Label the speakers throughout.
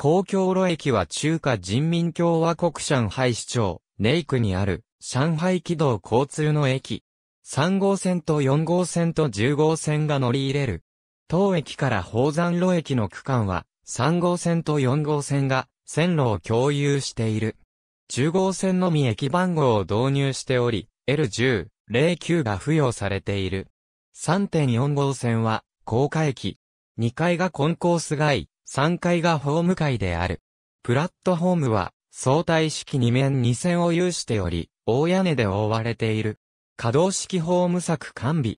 Speaker 1: 公共路駅は中華人民共和国上海市長、ネイクにある、上海軌道交通の駅。3号線と4号線と10号線が乗り入れる。当駅から宝山路駅の区間は、3号線と4号線が線路を共有している。10号線のみ駅番号を導入しており、L10、09が付与されている。3.4号線は、高架駅。2階がコンコース街、3階がホーム階である。プラットホームは、相対式2面2線を有しており、大屋根で覆われている。可動式ホーム柵完備。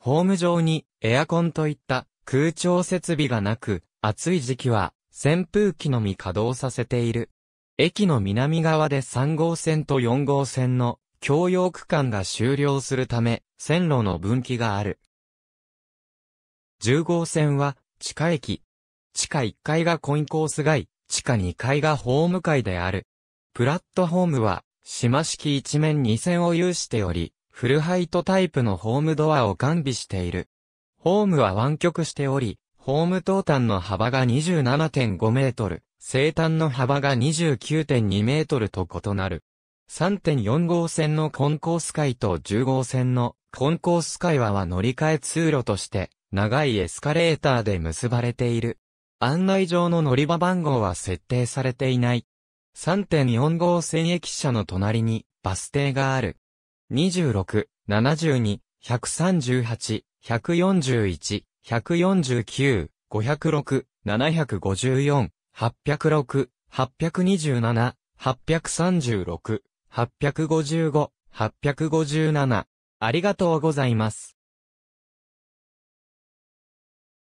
Speaker 1: ホーム上にエアコンといった空調設備がなく、暑い時期は扇風機のみ稼働させている。駅の南側で3号線と4号線の共用区間が終了するため、線路の分岐がある。10号線は、地下駅、地下1階がコインコース街、地下2階がホーム街である。プラットホームは、島式一面2線を有しており、フルハイトタイプのホームドアを完備している。ホームは湾曲しており、ホーム東端の幅が27.5メートル、西端の幅が29.2メートルと異なる。3.4号線のコンコース街と10号線のコンコース街は乗り換え通路として長いエスカレーターで結ばれている。案内状の乗り場番号は設定されていない。3.4号線駅舎の隣にバス停がある。26、72、138、141、149、506、754、806、827、836、855、857。ありがとうございます。